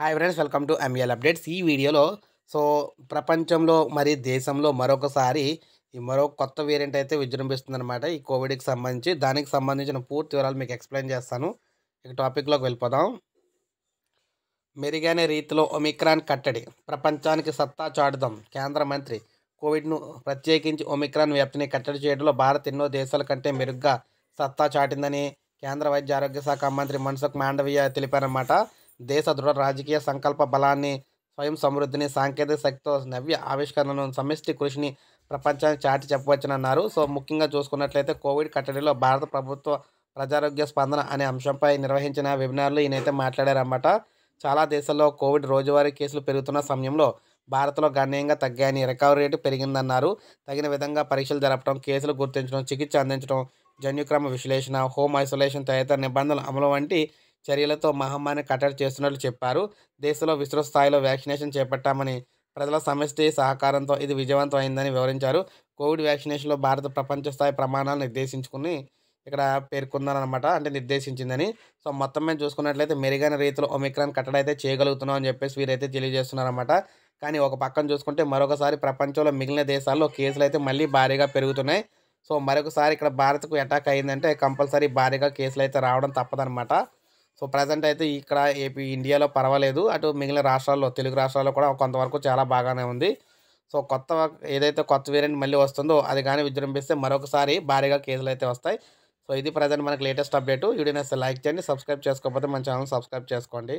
hi friends welcome to ML updates ఈ వీడియోలో so ప్రపంచంలో మరి దేశంలో మరొకసారి ఈ మరో కొత్త వేరియంట్ అయితే విజృంభిస్తుందన్నమాట ఈ కోవిడ్కి సంబంధించి దానికి సంబంధించిన పూర్తి వివరాలు మీకు ఎక్స్ప్లెయిన్ చేస్తాను ఇక టాపిక్లోకి వెళ్ళిపోదాం మెరుగైన రీతిలో ఒమిక్రాన్ కట్టడి ప్రపంచానికి సత్తా చాటుదాం కేంద్ర మంత్రి కోవిడ్ను ప్రత్యేకించి ఒమిక్రాన్ వ్యాప్తిని కట్టడి చేయడంలో భారత్ ఎన్నో దేశాల కంటే మెరుగ్గా సత్తా చాటిందని కేంద్ర వైద్య ఆరోగ్య శాఖ మంత్రి మన్సుఖ్ మాండవీయ తెలిపారన్నమాట దేశ దృఢ రాజకీయ సంకల్ప బలాన్ని స్వయం సమృద్ధిని సాంకేతిక శక్తితో నవ్య ఆవిష్కరణను సమిష్టి కృషిని ప్రపంచానికి చాటి చెప్పవచ్చని అన్నారు సో ముఖ్యంగా చూసుకున్నట్లయితే కోవిడ్ కట్టడిలో భారత ప్రభుత్వ ప్రజారోగ్య స్పందన అనే అంశంపై నిర్వహించిన వెబినార్లో ఈయనైతే మాట్లాడారన్నమాట చాలా దేశాల్లో కోవిడ్ రోజువారీ కేసులు పెరుగుతున్న సమయంలో భారత్లో గణనీయంగా తగ్గాయని రికవరీ రేటు పెరిగిందన్నారు తగిన విధంగా పరీక్షలు జరపడం కేసులు గుర్తించడం చికిత్స అందించడం జన్యుక్రమ విశ్లేషణ హోమ్ ఐసోలేషన్ తదితర నిబంధనలు అమలు వంటి చర్యలతో మహమ్మారిని కట్టడి చేస్తున్నట్లు చెప్పారు దేశంలో విస్తృత స్థాయిలో వ్యాక్సినేషన్ చేపట్టామని ప్రజల సమిష్టి సహకారంతో ఇది విజయవంతం అయిందని వివరించారు కోవిడ్ వ్యాక్సినేషన్లో భారత ప్రపంచ స్థాయి ప్రమాణాలు నిర్దేశించుకుని ఇక్కడ పేర్కొందనమాట అంటే నిర్దేశించిందని సో మొత్తం మీద చూసుకున్నట్లయితే మెరుగైన రీతిలో ఒమిక్రాన్ కట్టడైతే చేయగలుగుతున్నాం అని చెప్పేసి వీరైతే తెలియజేస్తున్నారనమాట కానీ ఒక పక్కన చూసుకుంటే మరొకసారి ప్రపంచంలో మిగిలిన దేశాల్లో కేసులు అయితే మళ్ళీ భారీగా పెరుగుతున్నాయి సో మరొకసారి ఇక్కడ భారత్కు అటాక్ అయిందంటే కంపల్సరీ భారీగా కేసులు అయితే రావడం తప్పదనమాట సో ప్రజెంట్ అయితే ఇక్కడ ఏపీ ఇండియాలో పర్వాలేదు అటు మిగిలిన రాష్ట్రాల్లో తెలుగు రాష్ట్రాల్లో కూడా కొంతవరకు చాలా బాగానే ఉంది సో కొత్త ఏదైతే కొత్త వేరియంట్ మళ్ళీ వస్తుందో అది కానీ విజృంభిస్తే మరొకసారి భారీగా కేసులు అయితే వస్తాయి సో ఇది ప్రజెంట్ మనకి లేటెస్ట్ అప్డేట్ వీడియో నచ్చితే లైక్ చేయండి సబ్స్క్రైబ్ చేసుకోకపోతే మన ఛానల్ సబ్స్క్రైబ్ చేసుకోండి